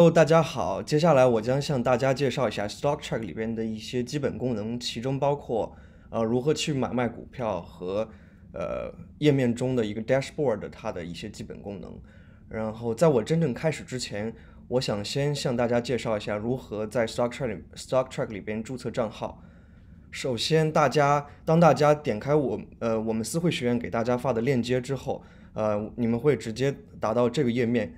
Hello，大家好。接下来我将向大家介绍一下 StockTrack 里边的一些基本功能，其中包括呃如何去买卖股票和呃页面中的一个 Dashboard 它的一些基本功能。然后在我真正开始之前，我想先向大家介绍一下如何在 StockTrack StockTrack 里边注册账号。首先，大家当大家点开我呃我们思会学院给大家发的链接之后，呃你们会直接达到这个页面。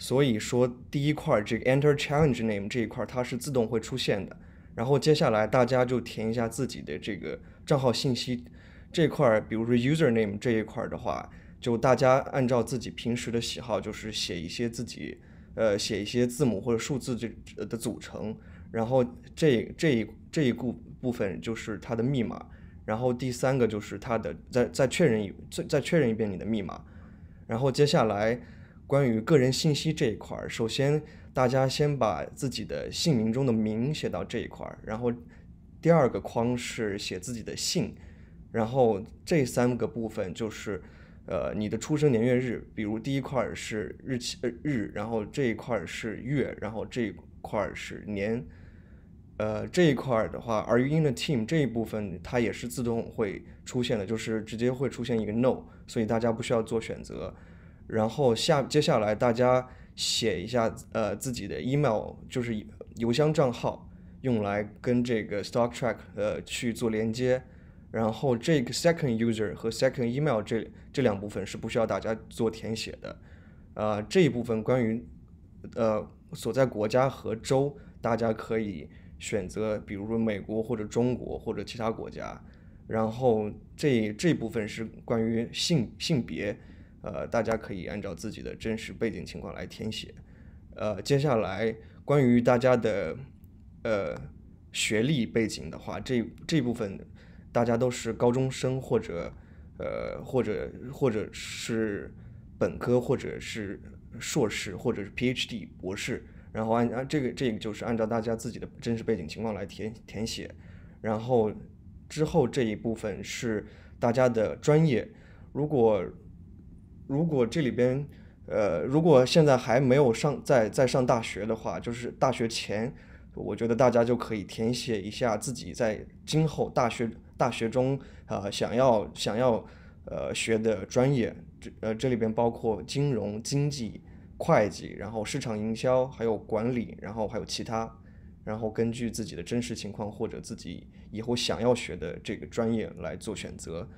所以说，第一块这个 Enter Challenge Name 这一块，它是自动会出现的。然后接下来大家就填一下自己的这个账号信息这块，比如说 User Name 这一块的话，就大家按照自己平时的喜好，就是写一些自己呃写一些字母或者数字这的组成。然后这这一这一部部分就是它的密码。然后第三个就是它的再再确认一再再确认一遍你的密码。然后接下来。关于个人信息这一块儿，首先大家先把自己的姓名中的“名”写到这一块儿，然后第二个框是写自己的姓，然后这三个部分就是，呃，你的出生年月日，比如第一块儿是日期呃日，然后这一块儿是月，然后这一块儿是年，呃，这一块儿的话，Are you in the team 这一部分它也是自动会出现的，就是直接会出现一个 No，所以大家不需要做选择。然后下接下来大家写一下呃自己的 email，就是邮箱账号，用来跟这个 stock track 呃去做连接。然后这个 second user 和 second email 这这两部分是不需要大家做填写的。呃这一部分关于呃所在国家和州，大家可以选择，比如说美国或者中国或者其他国家。然后这这部分是关于性性别。呃，大家可以按照自己的真实背景情况来填写。呃，接下来关于大家的呃学历背景的话，这这部分大家都是高中生或者呃或者或者是本科或者是硕士或者是 PhD 博士，然后按按这个这个就是按照大家自己的真实背景情况来填填写。然后之后这一部分是大家的专业，如果。如果这里边，呃，如果现在还没有上在在上大学的话，就是大学前，我觉得大家就可以填写一下自己在今后大学大学中啊想要想要呃学的专业，这呃这里边包括金融、经济、会计，然后市场营销，还有管理，然后还有其他，然后根据自己的真实情况或者自己以后想要学的这个专业来做选择。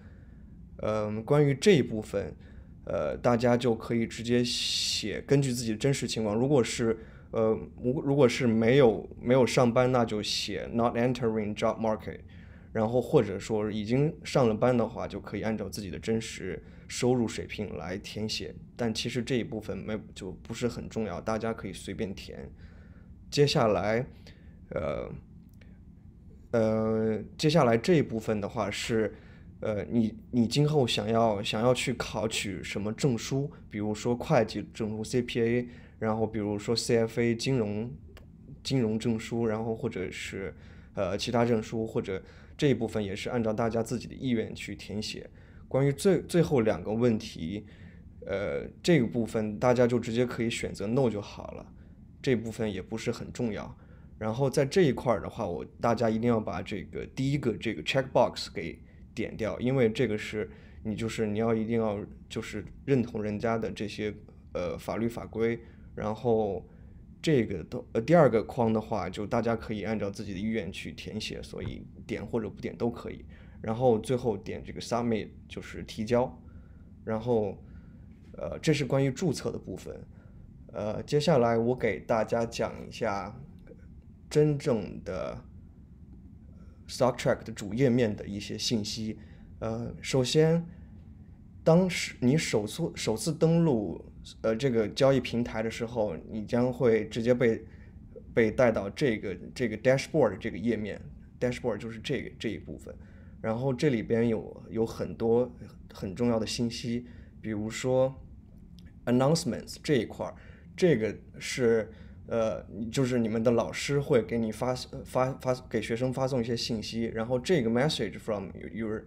嗯，关于这一部分。呃，大家就可以直接写根据自己的真实情况。如果是呃，如果是没有没有上班，那就写 not entering job market。然后或者说已经上了班的话，就可以按照自己的真实收入水平来填写。但其实这一部分没就不是很重要，大家可以随便填。接下来，呃呃，接下来这一部分的话是。呃，你你今后想要想要去考取什么证书？比如说会计证书 C P A，然后比如说 C F A 金融金融证书，然后或者是呃其他证书，或者这一部分也是按照大家自己的意愿去填写。关于最最后两个问题，呃，这个部分大家就直接可以选择 no 就好了，这部分也不是很重要。然后在这一块儿的话，我大家一定要把这个第一个这个 check box 给。点掉，因为这个是，你就是你要一定要就是认同人家的这些呃法律法规，然后这个都呃第二个框的话，就大家可以按照自己的意愿去填写，所以点或者不点都可以。然后最后点这个 submit 就是提交，然后呃这是关于注册的部分，呃接下来我给大家讲一下真正的。Stocktrack 的主页面的一些信息，呃，首先，当时你首次首次登录呃这个交易平台的时候，你将会直接被被带到这个这个 dashboard 这个页面，dashboard 就是这这一部分，然后这里边有有很多很重要的信息，比如说 announcements 这一块儿，这个是。呃，就是你们的老师会给你发发发给学生发送一些信息，然后这个 message from your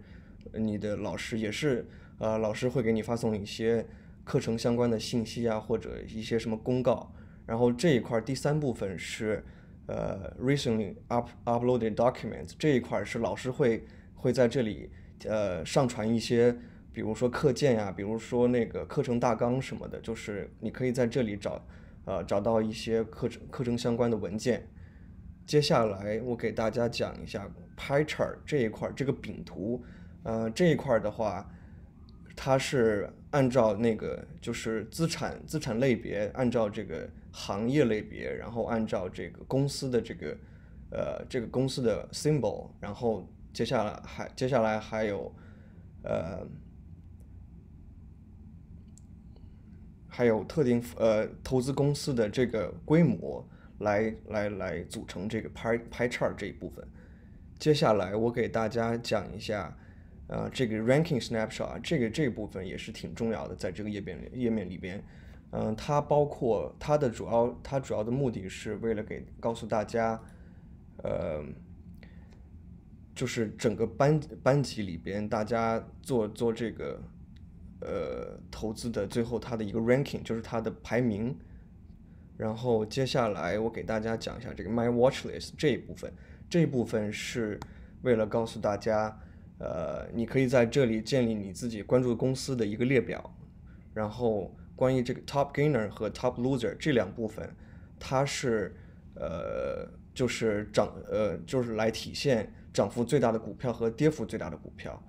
你的老师也是呃，老师会给你发送一些课程相关的信息啊，或者一些什么公告。然后这一块第三部分是呃 recently up uploaded documents 这一块是老师会会在这里呃上传一些，比如说课件呀，比如说那个课程大纲什么的，就是你可以在这里找。呃，找到一些课程课程相关的文件。接下来我给大家讲一下 pie chart 这一块儿，这个饼图。呃，这一块儿的话，它是按照那个就是资产资产类别，按照这个行业类别，然后按照这个公司的这个呃这个公司的 symbol，然后接下来还接下来还有呃。还有特定呃投资公司的这个规模来来来组成这个拍排差这一部分。接下来我给大家讲一下，呃，这个 ranking snapshot 这个这部分也是挺重要的，在这个页面页面里边，嗯，它包括它的主要它主要的目的是为了给告诉大家，呃，就是整个班班级里边大家做做这个。呃，投资的最后，它的一个 ranking 就是它的排名。然后接下来我给大家讲一下这个 My Watchlist 这一部分。这一部分是为了告诉大家，呃，你可以在这里建立你自己关注公司的一个列表。然后关于这个 Top Gainer 和 Top Loser 这两部分，它是呃，就是涨呃，就是来体现涨幅最大的股票和跌幅最大的股票。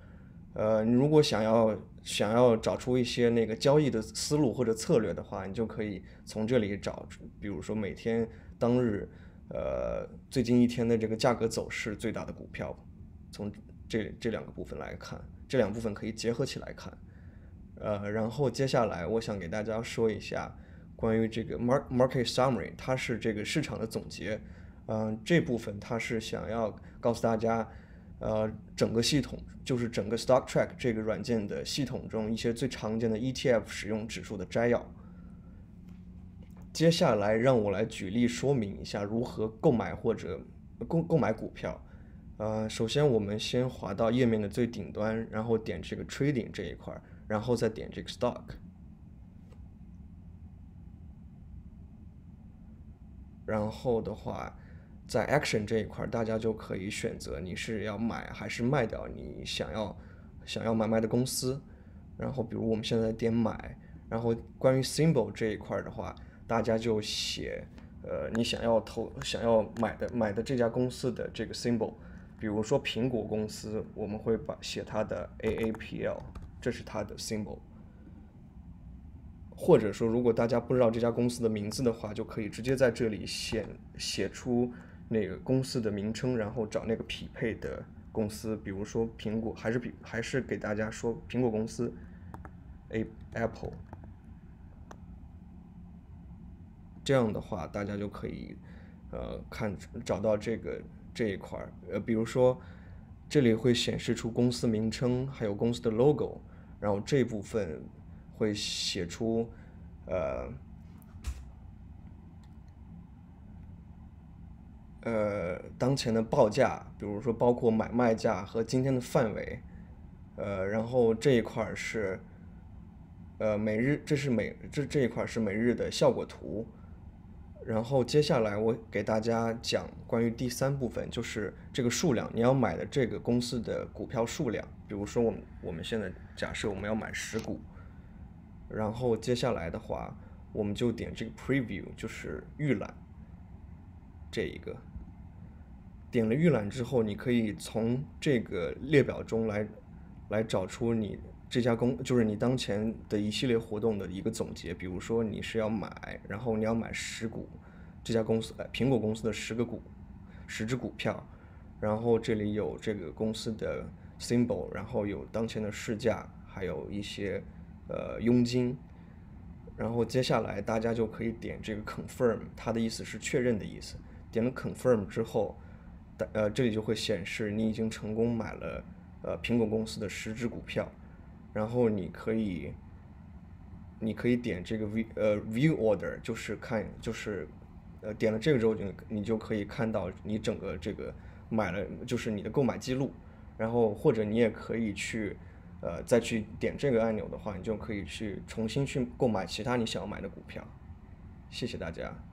呃，你如果想要想要找出一些那个交易的思路或者策略的话，你就可以从这里找，比如说每天当日呃最近一天的这个价格走势最大的股票，从这这两个部分来看，这两部分可以结合起来看。呃，然后接下来我想给大家说一下关于这个 mar market summary，它是这个市场的总结，嗯，这部分它是想要告诉大家。呃，整个系统就是整个 Stock Track 这个软件的系统中一些最常见的 ETF 使用指数的摘要。接下来让我来举例说明一下如何购买或者购购买股票。呃，首先我们先滑到页面的最顶端，然后点这个 Trading 这一块儿，然后再点这个 Stock。然后的话。在 action 这一块儿，大家就可以选择你是要买还是卖掉你想要想要买卖的公司。然后，比如我们现在点买，然后关于 symbol 这一块儿的话，大家就写呃你想要投想要买的买的这家公司的这个 symbol。比如说苹果公司，我们会把写它的 A A P L，这是它的 symbol。或者说，如果大家不知道这家公司的名字的话，就可以直接在这里写写出。那个公司的名称，然后找那个匹配的公司，比如说苹果，还是比还是给大家说苹果公司，A Apple，这样的话大家就可以，呃，看找到这个这一块儿，呃，比如说这里会显示出公司名称，还有公司的 logo，然后这部分会写出，呃。呃，当前的报价，比如说包括买卖价和今天的范围，呃，然后这一块是，呃，每日，这是每这这一块是每日的效果图，然后接下来我给大家讲关于第三部分，就是这个数量，你要买的这个公司的股票数量，比如说我们我们现在假设我们要买十股，然后接下来的话，我们就点这个 preview，就是预览这一个。点了预览之后，你可以从这个列表中来，来找出你这家公，就是你当前的一系列活动的一个总结。比如说你是要买，然后你要买十股这家公司，呃，苹果公司的十个股，十只股票。然后这里有这个公司的 symbol，然后有当前的市价，还有一些呃佣金。然后接下来大家就可以点这个 confirm，它的意思是确认的意思。点了 confirm 之后。呃，这里就会显示你已经成功买了呃苹果公司的十只股票，然后你可以，你可以点这个 v 呃 view order，就是看就是，呃点了这个之后你你就可以看到你整个这个买了就是你的购买记录，然后或者你也可以去呃再去点这个按钮的话，你就可以去重新去购买其他你想要买的股票，谢谢大家。